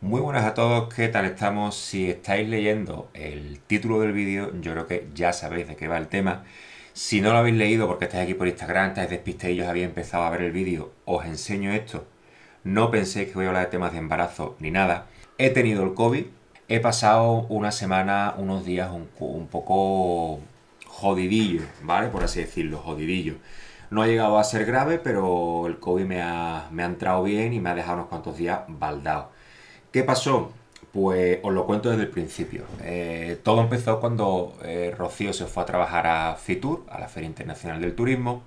Muy buenas a todos, ¿qué tal estamos? Si estáis leyendo el título del vídeo, yo creo que ya sabéis de qué va el tema. Si no lo habéis leído porque estáis aquí por Instagram, estáis os había empezado a ver el vídeo, os enseño esto. No penséis que voy a hablar de temas de embarazo ni nada. He tenido el COVID, he pasado una semana, unos días un, poco jodidillo, ¿vale? Por así decirlo, jodidillo. No ha llegado a ser grave, pero el COVID me ha, me ha entrado bien y me ha dejado unos cuantos días baldado ¿Qué pasó? Pues os lo cuento desde el principio. Eh, todo empezó cuando eh, Rocío se fue a trabajar a FITUR, a la Feria Internacional del Turismo.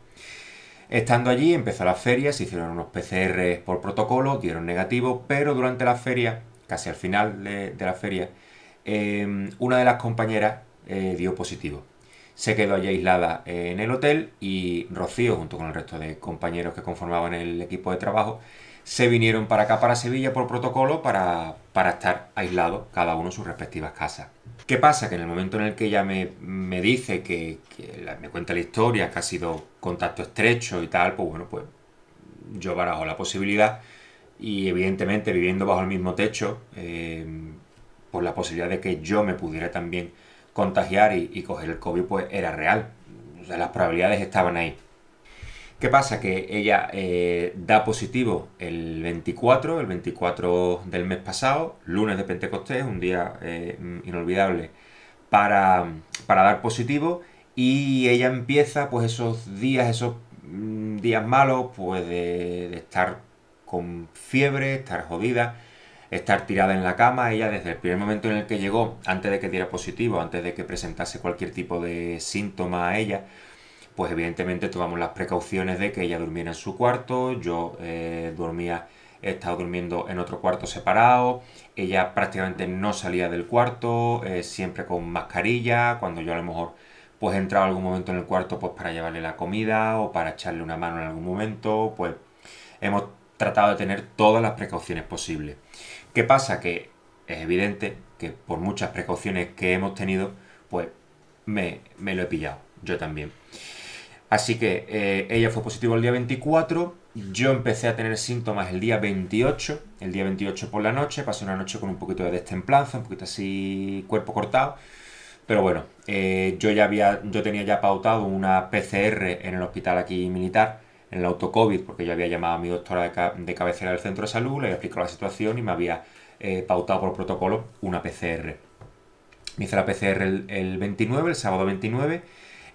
Estando allí empezó la feria, se hicieron unos PCR por protocolo, dieron negativo, pero durante la feria, casi al final de, la feria, eh, una de las compañeras dio positivo se quedó allí aislada en el hotel y Rocío, junto con el resto de compañeros que conformaban el equipo de trabajo, se vinieron para acá, para Sevilla, por protocolo, para, para estar aislados cada uno en sus respectivas casas. ¿Qué pasa? Que en el momento en el que ella me, dice que, me cuenta la historia, que ha sido contacto estrecho y tal, pues bueno, pues yo barajo la posibilidad y evidentemente viviendo bajo el mismo techo, eh, por la posibilidad de que yo me pudiera también contagiar y, coger el COVID pues era real. las probabilidades estaban ahí. ¿Qué pasa? Que ella eh, da positivo el 24, el 24 del mes pasado, lunes de Pentecostés, un día eh, inolvidable, para, para, dar positivo y ella empieza pues esos días, esos mm, días malos, pues de estar con fiebre, estar jodida estar tirada en la cama. Ella desde el primer momento en el que llegó, antes de que diera positivo, antes de que presentase cualquier tipo de síntoma a ella, pues evidentemente tomamos las precauciones de que ella durmiera en su cuarto, yo eh, dormía, he estado durmiendo en otro cuarto separado, ella prácticamente no salía del cuarto, eh, siempre con mascarilla, cuando yo a lo mejor pues entraba algún momento en el cuarto pues para llevarle la comida o para echarle una mano en algún momento, pues hemos tratado de tener todas las precauciones posibles. ¿Qué pasa? Que es evidente que por muchas precauciones que hemos tenido, pues me, me lo he pillado, yo también. Así que eh, ella fue positiva el día 24, yo empecé a tener síntomas el día 28, el día 28 por la noche, pasé una noche con un poquito de destemplanza, un poquito así cuerpo cortado, pero bueno, eh, yo ya había, yo tenía ya pautado una PCR en el hospital aquí militar en la autocovid, porque yo había llamado a mi doctora de, cabecera del centro de salud, le había explicado la situación y me había eh, pautado por protocolo una PCR. Me hice la PCR el, 29, el sábado 29.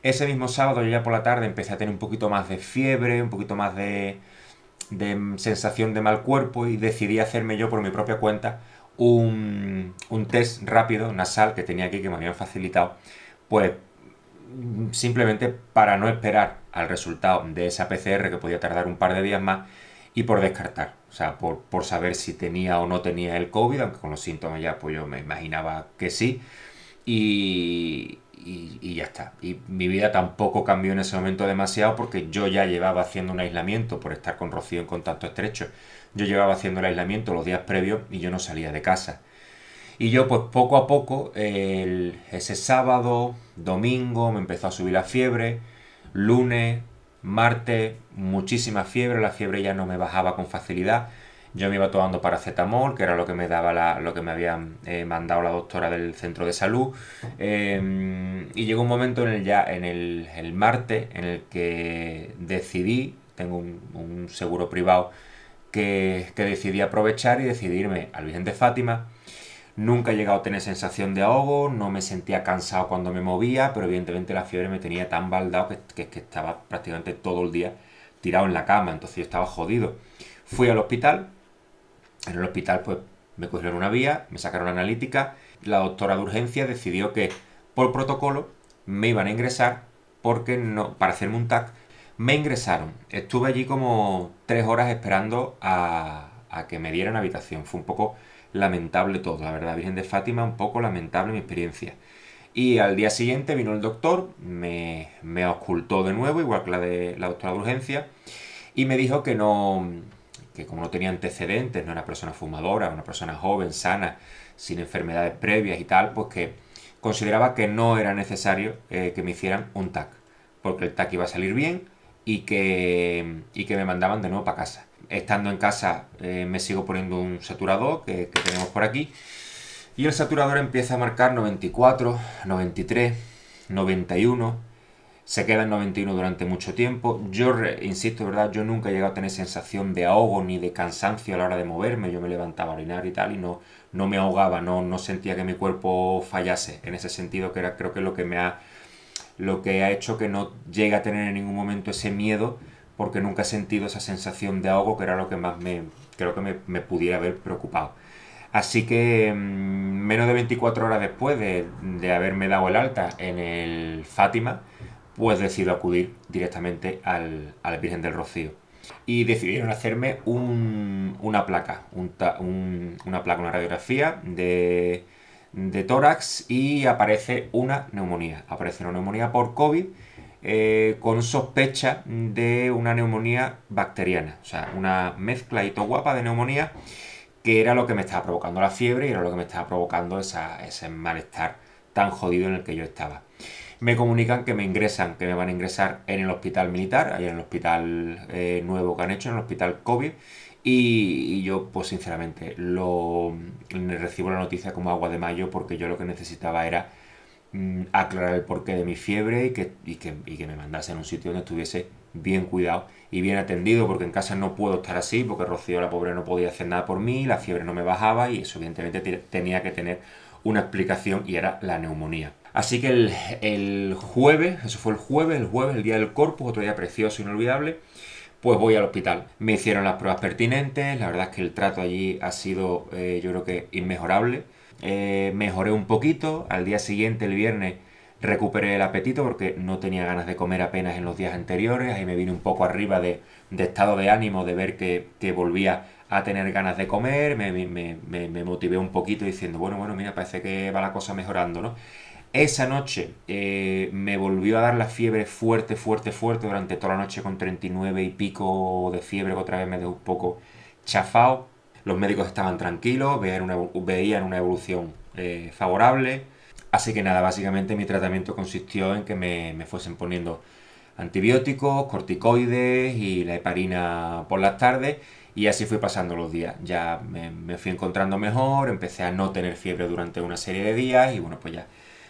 Ese mismo sábado, ya por la tarde, empecé a tener un poquito más de fiebre, un poquito más de, sensación de mal cuerpo y decidí hacerme yo por mi propia cuenta un, un, test rápido nasal que tenía aquí que me habían facilitado, pues simplemente para no esperar al resultado de esa PCR que podía tardar un par de días más y por descartar, o sea, por, saber si tenía o no tenía el COVID, aunque con los síntomas ya pues yo me imaginaba que sí. Y, y, ya está. Y mi vida tampoco cambió en ese momento demasiado porque yo ya llevaba haciendo un aislamiento por estar con Rocío en contacto estrecho. Yo llevaba haciendo el aislamiento los días previos y yo no salía de casa. Y yo pues poco a poco, ese sábado, domingo, me empezó a subir la fiebre, lunes, martes, muchísima fiebre, la fiebre ya no me bajaba con facilidad. Yo me iba tomando paracetamol, que era lo que me daba lo que me habían eh, mandado la doctora del centro de salud. Em, y llegó un momento en el ya, en el, martes, en el que decidí, tengo un, seguro privado que, decidí aprovechar y decidirme al Vicente Fátima Nunca he llegado a tener sensación de ahogo, no me sentía cansado cuando me movía, pero evidentemente la fiebre me tenía tan baldado que, estaba prácticamente todo el día tirado en la cama, entonces yo estaba jodido. Fui al hospital, en el hospital pues me cogieron una vía, me sacaron analítica, la doctora de urgencia decidió que por protocolo me iban a ingresar porque no, para hacerme un TAC, me ingresaron. Estuve allí como tres horas esperando a, a que me dieran habitación. Fue un poco lamentable todo, la verdad, Virgen de Fátima, un poco lamentable mi experiencia. Y al día siguiente vino el doctor, me, me de nuevo, igual que la de la doctora de urgencia, y me dijo que no, que como no tenía antecedentes, no era persona fumadora, una persona joven, sana, sin enfermedades previas y tal, pues que consideraba que no era necesario eh, que me hicieran un TAC, porque el TAC iba a salir bien y que, y que me mandaban de nuevo para casa estando en casa eh, me sigo poniendo un saturador que, tenemos por aquí y el saturador empieza a marcar 94, 93, 91, se queda en 91 durante mucho tiempo. Yo insisto, ¿verdad? Yo nunca he llegado a tener sensación de ahogo ni de cansancio a la hora de moverme. Yo me levantaba a orinar y tal y no, no me ahogaba, no, no sentía que mi cuerpo fallase en ese sentido, que era creo que lo que me ha, lo que ha hecho que no llegue a tener en ningún momento ese miedo porque nunca he sentido esa sensación de ahogo que era lo que más me creo que me, pudiera haber preocupado. Así que mm, menos de 24 horas después de, haberme dado el alta en el Fátima, pues decido acudir directamente al, Virgen del Rocío. Y decidieron hacerme una placa, una placa, una radiografía de tórax y aparece una neumonía. Aparece una neumonía por COVID eh, con sospecha de una neumonía bacteriana, o sea, una mezcla y todo guapa de neumonía que era lo que me estaba provocando la fiebre y era lo que me estaba provocando ese malestar tan jodido en el que yo estaba. Me comunican que me ingresan, que me van a ingresar en el hospital militar, ahí en el hospital eh, nuevo que han hecho, en el hospital COVID, y, yo, pues sinceramente, lo recibo la noticia como agua de mayo porque yo lo que necesitaba era Mm, aclarar el porqué de mi fiebre y que, me mandase en un sitio donde estuviese bien cuidado y bien atendido, porque en casa no puedo estar así, porque Rocío la pobre no podía hacer nada por mí, la fiebre no me bajaba y eso evidentemente tenía que tener una explicación y era la neumonía. Así que el, jueves, eso fue el jueves, el jueves, el día del corpus, otro día precioso, inolvidable, pues voy al hospital. Me hicieron las pruebas pertinentes, la verdad es que el trato allí ha sido eh, yo creo que inmejorable eh, mejoré un poquito, al día siguiente, el viernes, recuperé el apetito porque no tenía ganas de comer apenas en los días anteriores, ahí me vine un poco arriba de, estado de ánimo, de ver que, volvía a tener ganas de comer, me, motivé un poquito diciendo, bueno, bueno, mira, parece que va la cosa mejorando, ¿no? Esa noche eh, me volvió a dar la fiebre fuerte, fuerte, fuerte durante toda la noche con 39 y pico de fiebre, que otra vez me dejó un poco chafao los médicos estaban tranquilos, veían una, una evolución eh, favorable. Así que nada, básicamente mi tratamiento consistió en que me, fuesen poniendo antibióticos, corticoides y la heparina por las tardes y así fui pasando los días. Ya me, fui encontrando mejor, empecé a no tener fiebre durante una serie de días y bueno, pues ya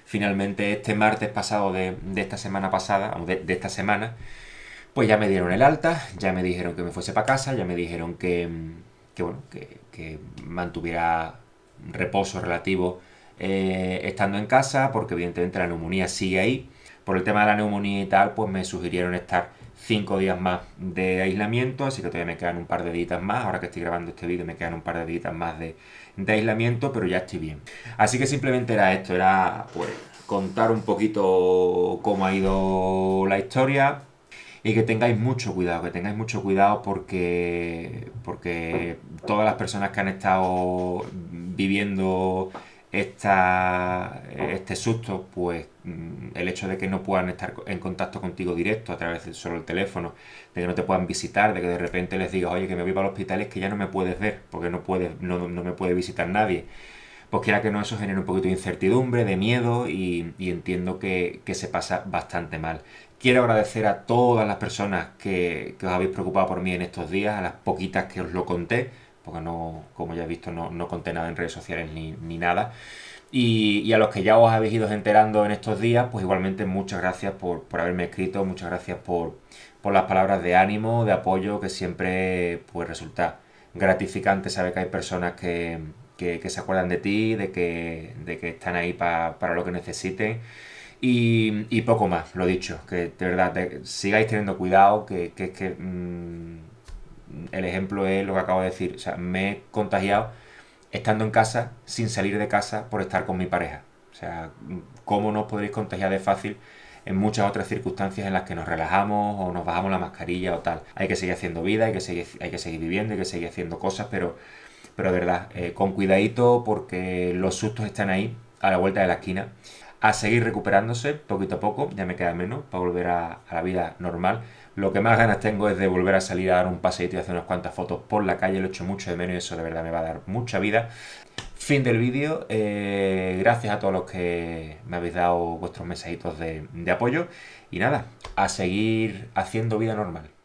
finalmente este martes pasado de, esta semana pasada, de, de, esta semana, pues ya me dieron el alta, ya me dijeron que me fuese para casa, ya me dijeron que, mm, que, bueno, que, mantuviera reposo relativo eh, estando en casa, porque evidentemente la neumonía sigue ahí. Por el tema de la neumonía y tal, pues me sugirieron estar cinco días más de aislamiento, así que todavía me quedan un par de días más. Ahora que estoy grabando este vídeo, me quedan un par de días más de, de, aislamiento, pero ya estoy bien. Así que simplemente era esto, era pues contar un poquito cómo ha ido la historia, y que tengáis mucho cuidado, que tengáis mucho cuidado porque, porque todas las personas que han estado viviendo esta, este susto, pues mm, el hecho de que no puedan estar en contacto contigo directo a través de solo el teléfono, de que no te puedan visitar, de que de repente les digas, oye, que me voy para el hospital es que ya no me puedes ver, porque no, puedes, no, no me puede visitar nadie. Pues quiera que no, eso genera un poquito de incertidumbre, de miedo y, entiendo que, que se pasa bastante mal. Quiero agradecer a todas las personas que, os habéis preocupado por mí en estos días, a las poquitas que os lo conté, porque no, como ya he visto, no, conté nada en redes sociales ni, nada. Y, a los que ya os habéis ido enterando en estos días, pues igualmente muchas gracias por, haberme escrito, muchas gracias por, las palabras de ánimo, de apoyo, que siempre pues resulta gratificante saber que hay personas que, se acuerdan de ti, de que, que están ahí para lo que necesiten. Y, poco más, lo dicho, que de verdad sigáis teniendo cuidado, que, es que mm, el ejemplo es lo que acabo de decir, o sea, me he contagiado estando en casa, sin salir de casa, por estar con mi pareja. O sea, ¿cómo nos podréis contagiar de fácil en muchas otras circunstancias en las que nos relajamos o nos bajamos la mascarilla o tal? Hay que seguir haciendo vida, hay que seguir, hay que seguir viviendo, hay que seguir haciendo cosas, pero, pero de verdad, eh, con cuidadito porque los sustos están ahí, a la vuelta de la esquina a seguir recuperándose poquito a poco, ya me queda menos para volver a, la vida normal. Lo que más ganas tengo es de volver a salir a dar un paseito y hacer unas cuantas fotos por la calle, lo echo mucho de menos y eso de verdad me va a dar mucha vida. Fin del vídeo, eh, gracias a todos los que me habéis dado vuestros mensajitos de apoyo y nada, a seguir haciendo vida normal.